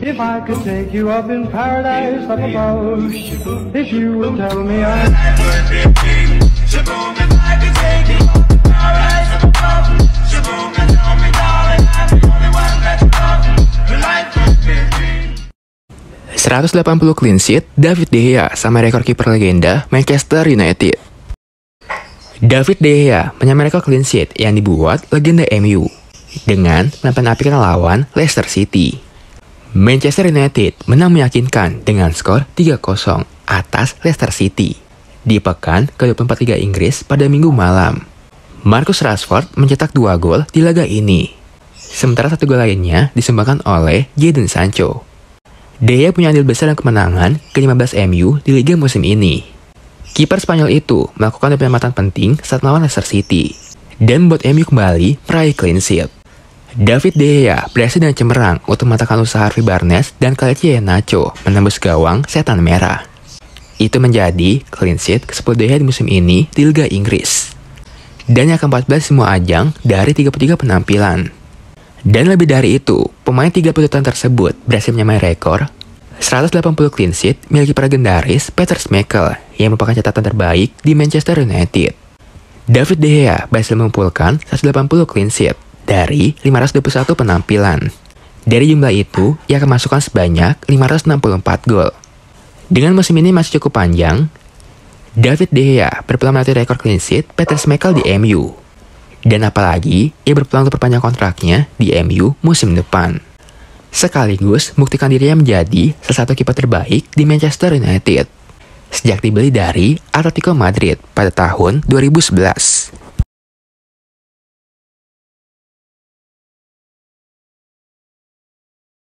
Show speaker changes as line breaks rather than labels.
If I could take you up in paradise up above, if you would tell me I... I'm the only one 180 clean sheet, David De Gea sama rekor kiper legenda Manchester United. David De Gea menyamai rekor clean sheet yang dibuat legenda MU dengan menampilkan lawan Leicester City. Manchester United menang meyakinkan dengan skor 3-0 atas Leicester City di pekan ke-24 Liga Inggris pada minggu malam. Marcus Rashford mencetak dua gol di laga ini, sementara satu gol lainnya disembahkan oleh Jadon Sancho. Dea punya andil besar dalam kemenangan ke-15 MU di Liga musim ini. Kiper Spanyol itu melakukan penyelamatan penting saat melawan Leicester City dan membuat MU kembali meraih clean sheet. David De Gea, presiden cemerlang untuk matakan usaha Harvey Barnes dan Kalecia Nacho menembus gawang setan merah. Itu menjadi clean sheet ke-10 De Gea di musim ini di Liga Inggris. Dan yang ke-14 semua ajang dari 33 penampilan. Dan lebih dari itu, pemain 30 tahun tersebut berhasil menyamai rekor 180 clean sheet para legendaris Peter Schmeichel yang merupakan catatan terbaik di Manchester United. David De Gea berhasil mengumpulkan 180 clean sheet dari 521 penampilan. Dari jumlah itu, ia kemasukan sebanyak 564 gol. Dengan musim ini masih cukup panjang, David De Gea berpeluang melatih rekor clean sheet Peter Schmeichel di MU. Dan apalagi, ia berpeluang untuk perpanjang kontraknya di MU musim depan. Sekaligus buktikan dirinya menjadi salah satu kiper terbaik di Manchester United. Sejak dibeli dari Atletico Madrid pada tahun 2011.